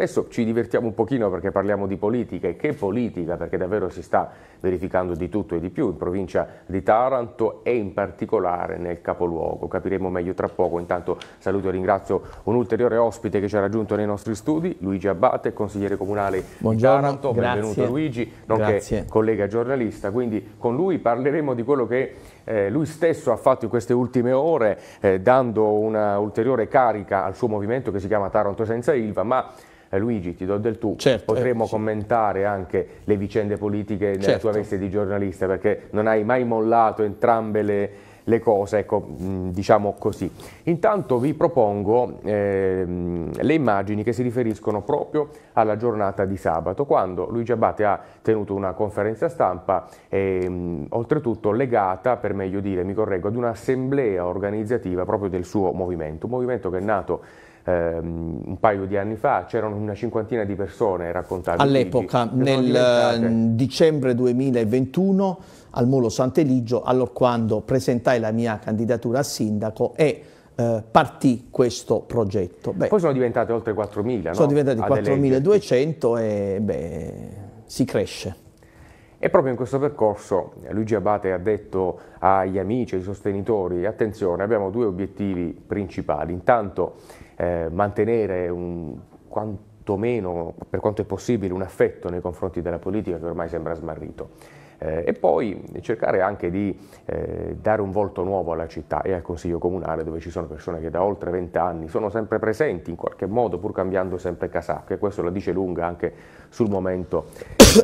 Adesso ci divertiamo un pochino perché parliamo di politica e che politica, perché davvero si sta verificando di tutto e di più in provincia di Taranto e in particolare nel capoluogo. Capiremo meglio tra poco, intanto saluto e ringrazio un ulteriore ospite che ci ha raggiunto nei nostri studi, Luigi Abbate, consigliere comunale Buongiorno, di Taranto, grazie. benvenuto Luigi, nonché grazie. collega giornalista, quindi con lui parleremo di quello che eh, lui stesso ha fatto in queste ultime ore eh, dando una ulteriore carica al suo movimento che si chiama Taranto senza Ilva, ma eh, Luigi ti do del tu, certo, potremo eh, commentare anche le vicende politiche nella certo. tua veste di giornalista perché non hai mai mollato entrambe le, le cose, ecco, mm, diciamo così. Intanto vi propongo eh, le immagini che si riferiscono proprio alla giornata di sabato, quando Luigi Abate ha tenuto una conferenza stampa, eh, oltretutto legata, per meglio dire, mi correggo, ad un'assemblea organizzativa proprio del suo movimento, un movimento che è nato ehm, un paio di anni fa c'erano una cinquantina di persone raccontate. All'epoca, nel diventate... Mm, dicembre 2021, al Molo Sant'Eligio, allora quando presentai la mia candidatura a sindaco e eh, partì questo progetto. Beh, Poi sono diventate oltre 4.000, Sono no? diventate 4.200 e beh, si cresce. E proprio in questo percorso eh, Luigi Abate ha detto agli amici, ai sostenitori, attenzione abbiamo due obiettivi principali, intanto eh, mantenere un, quantomeno per quanto è possibile un affetto nei confronti della politica che ormai sembra smarrito eh, e poi cercare anche di eh, dare un volto nuovo alla città e al Consiglio Comunale dove ci sono persone che da oltre vent'anni sono sempre presenti in qualche modo pur cambiando sempre casacche, questo la dice lunga anche sul momento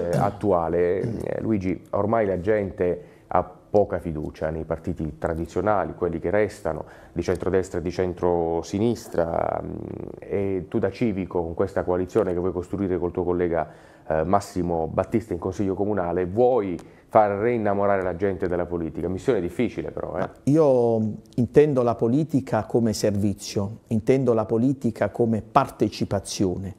eh, attuale. Eh, Luigi, ormai la gente ha poca fiducia nei partiti tradizionali, quelli che restano, di centrodestra e di centrosinistra mm, e tu da civico con questa coalizione che vuoi costruire col tuo collega eh, Massimo Battista in Consiglio Comunale, vuoi far reinnamorare la gente della politica? Missione difficile però. Eh? Io intendo la politica come servizio, intendo la politica come partecipazione.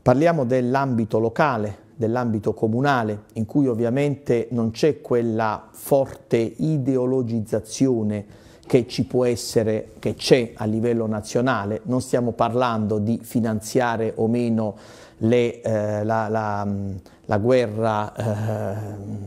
Parliamo dell'ambito locale, dell'ambito comunale, in cui ovviamente non c'è quella forte ideologizzazione che ci può essere, che c'è a livello nazionale, non stiamo parlando di finanziare o meno le, eh, la, la, la, guerra eh,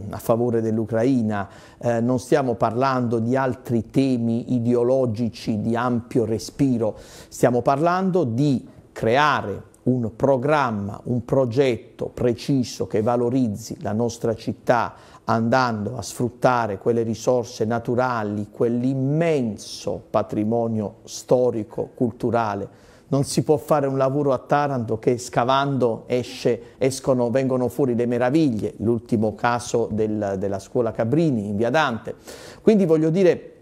a favore dell'Ucraina, eh, non stiamo parlando di altri temi ideologici di ampio respiro, stiamo parlando di creare un programma, un progetto preciso che valorizzi la nostra città andando a sfruttare quelle risorse naturali, quell'immenso patrimonio storico, culturale. Non si può fare un lavoro a Taranto che scavando esce, escono, vengono fuori le meraviglie, l'ultimo caso del, della scuola Cabrini in via Dante. Quindi voglio dire,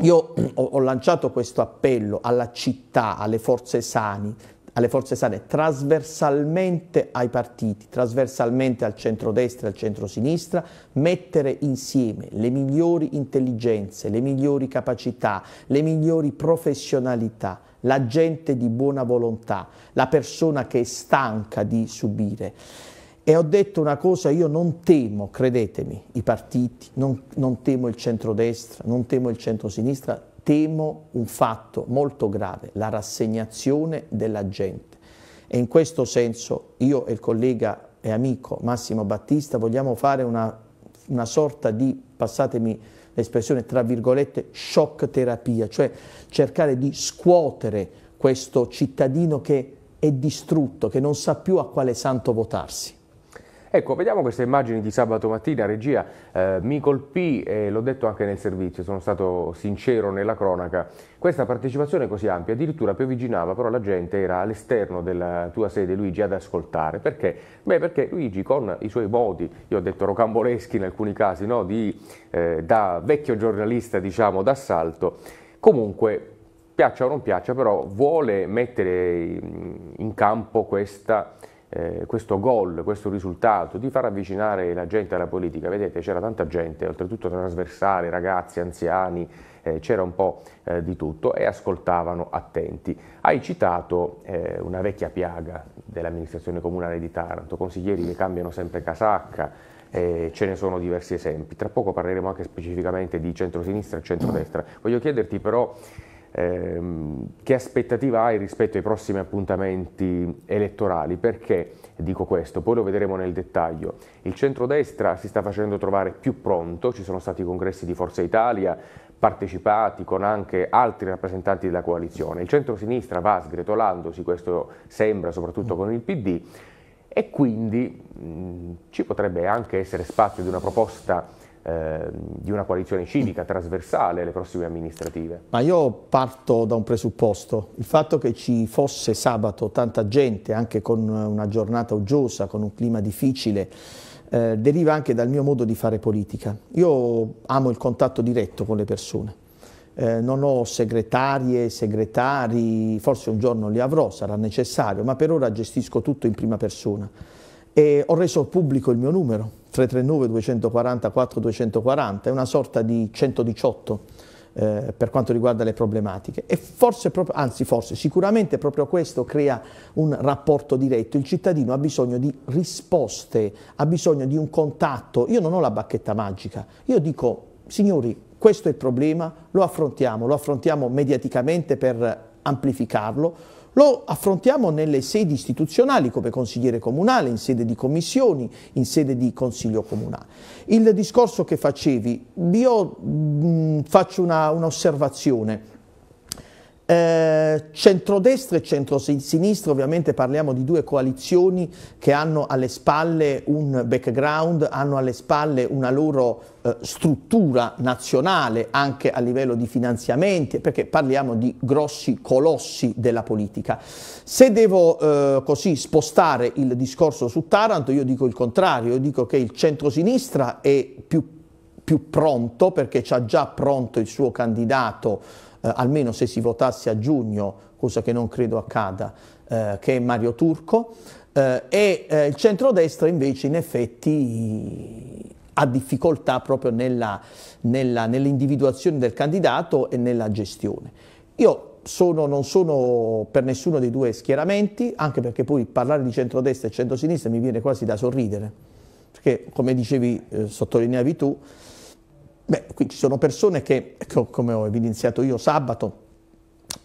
io ho, lanciato questo appello alla città, alle forze sani, alle forze sane, trasversalmente ai partiti, trasversalmente al centro-destra e al centro-sinistra, mettere insieme le migliori intelligenze, le migliori capacità, le migliori professionalità, la gente di buona volontà, la persona che è stanca di subire. E ho detto una cosa, io non temo, credetemi, i partiti, non, non temo il centrodestra, non temo il centrosinistra, temo un fatto molto grave, la rassegnazione della gente. E in questo senso io e il collega e amico Massimo Battista vogliamo fare una, una sorta di, passatemi l'espressione, tra virgolette, shock terapia, cioè cercare di scuotere questo cittadino che è distrutto, che non sa più a quale santo votarsi. Ecco, vediamo queste immagini di sabato mattina, regia, eh, mi colpì, e l'ho detto anche nel servizio, sono stato sincero nella cronaca, questa partecipazione così ampia, addirittura piovigginava, però la gente era all'esterno della tua sede Luigi ad ascoltare, perché? Beh, perché Luigi con i suoi modi, io ho detto rocamboleschi in alcuni casi, no? di, eh, da vecchio giornalista, diciamo, d'assalto, comunque piaccia o non piaccia, però vuole mettere in campo questa eh, questo gol, questo risultato, di far avvicinare la gente alla politica. Vedete, c'era tanta gente, oltretutto trasversale, ragazzi, anziani, eh, c'era un po' eh, di tutto e ascoltavano attenti. Hai citato eh, una vecchia piaga dell'amministrazione comunale di Taranto, consiglieri che cambiano sempre casacca, eh, ce ne sono diversi esempi. Tra poco parleremo anche specificamente di centrosinistra e centrodestra. Voglio chiederti però Ehm, che aspettativa hai rispetto ai prossimi appuntamenti elettorali? Perché dico questo? Poi lo vedremo nel dettaglio. Il centrodestra si sta facendo trovare più pronto, ci sono stati congressi di Forza Italia partecipati con anche altri rappresentanti della coalizione. Il centrosinistra va sgretolandosi, questo sembra, soprattutto con il PD, e quindi mh, mm, ci potrebbe anche essere spazio di una proposta Ehm, di una coalizione civica trasversale alle prossime amministrative. Ma io parto da un presupposto, il fatto che ci fosse sabato tanta gente, anche con una giornata uggiosa, con un clima difficile, eh, deriva anche dal mio modo di fare politica. Io amo il contatto diretto con le persone. Eh, non ho segretarie, segretari, forse un giorno li avrò, sarà necessario, ma per ora gestisco tutto in prima persona. E ho reso pubblico il mio numero, 339 240 4240, è una sorta di 118 eh, per quanto riguarda le problematiche e forse, proprio, anzi forse, sicuramente proprio questo crea un rapporto diretto, il cittadino ha bisogno di risposte, ha bisogno di un contatto, io non ho la bacchetta magica, io dico signori questo è il problema, lo affrontiamo, lo affrontiamo mediaticamente per amplificarlo. Lo affrontiamo nelle sedi istituzionali come consigliere comunale, in sede di commissioni, in sede di consiglio comunale. Il discorso che facevi, io mh, mm, faccio un'osservazione eh, centrodestra e centrosinistra, ovviamente parliamo di due coalizioni che hanno alle spalle un background, hanno alle spalle una loro eh, struttura nazionale anche a livello di finanziamenti, perché parliamo di grossi colossi della politica. Se devo eh, così spostare il discorso su Taranto, io dico il contrario, io dico che il centrosinistra è più, più pronto perché ha già pronto il suo candidato eh, almeno se si votasse a giugno, cosa che non credo accada, eh, che è Mario Turco, eh, e eh, il centrodestra invece in effetti ha difficoltà proprio nell'individuazione del candidato e nella gestione. Io sono, non sono per nessuno dei due schieramenti, anche perché poi parlare di centrodestra e centrosinistra mi viene quasi da sorridere, perché come dicevi, eh, sottolineavi tu, Beh, qui ci sono persone che, come ho evidenziato io sabato,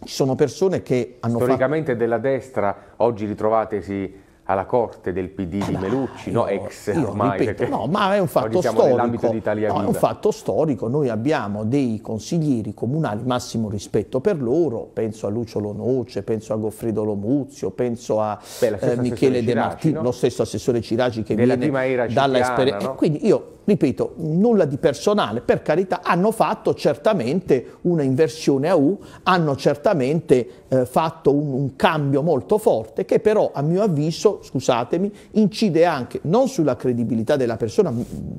ci sono persone che hanno Storicamente fatto... della destra, oggi ritrovatesi alla corte del PD di Melucci, no, no ex ormai. Ripeto, no, ma è un fatto diciamo storico. No, è un fatto storico, noi abbiamo dei consiglieri comunali, massimo rispetto per loro, penso a Lucio Lonoce, penso a Goffredo Lomuzio, penso a Beh, eh, Michele De Martino, no? lo stesso assessore Ciraci che Della viene dall'esperienza. Eh, no? Quindi io ripeto, nulla di personale, per carità, hanno fatto certamente una inversione a U, hanno certamente eh, fatto un, un cambio molto forte che però a mio avviso scusatemi, incide anche non sulla credibilità della persona,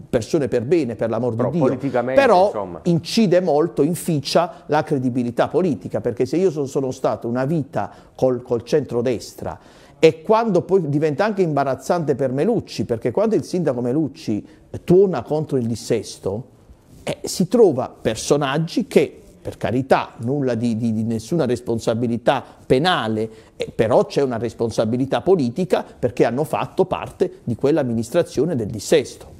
persone per bene, per l'amor di Dio, però insomma. incide molto, inficia la credibilità politica, perché se io sono, sono stato una vita col, col centrodestra e quando poi diventa anche imbarazzante per Melucci, perché quando il sindaco Melucci tuona contro il dissesto, eh, si trova personaggi che per carità, nulla di, di, di nessuna responsabilità penale, eh, però c'è una responsabilità politica perché hanno fatto parte di quell'amministrazione del dissesto.